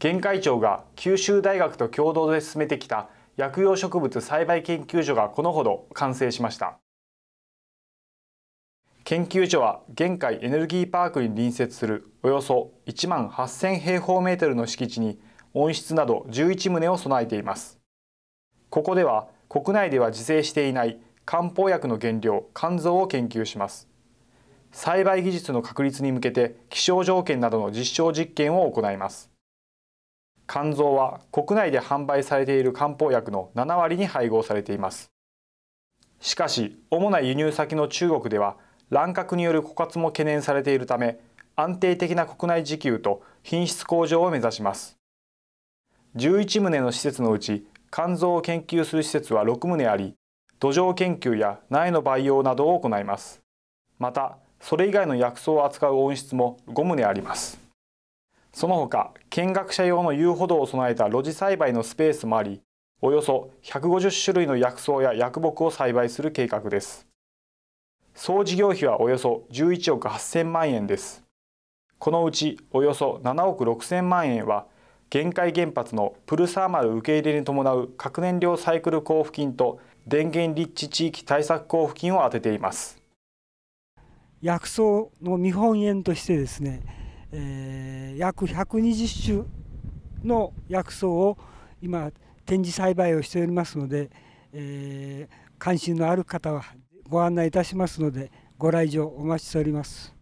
県会長が九州大学と共同で進めてきた薬用植物栽培研究所がこのほど完成しました研究所は現海エネルギーパークに隣接するおよそ1万8000平方メートルの敷地に温室など11棟を備えていますここでは国内では自生していない漢方薬の原料肝臓を研究します栽培技術の確立に向けて気象条件などの実証実験を行います肝臓は国内で販売されている漢方薬の7割に配合されていますしかし主な輸入先の中国では乱獲による枯渇も懸念されているため安定的な国内自給と品質向上を目指します11棟の施設のうち肝臓を研究する施設は6棟あり土壌研究や苗の培養などを行いますまたそれ以外の薬草を扱う温室も5棟ありますその他見学者用の遊歩道を備えた路地栽培のスペースもありおよそ150種類の薬草や薬木を栽培する計画です総事業費はおよそ11億8000万円ですこのうちおよそ7億6000万円は限界原発のプルサーマル受け入れに伴う核燃料サイクル交付金と電源立地地域対策交付金を充てています薬草の見本園としてですねえー、約120種の薬草を今展示栽培をしておりますので、えー、関心のある方はご案内いたしますのでご来場お待ちしております。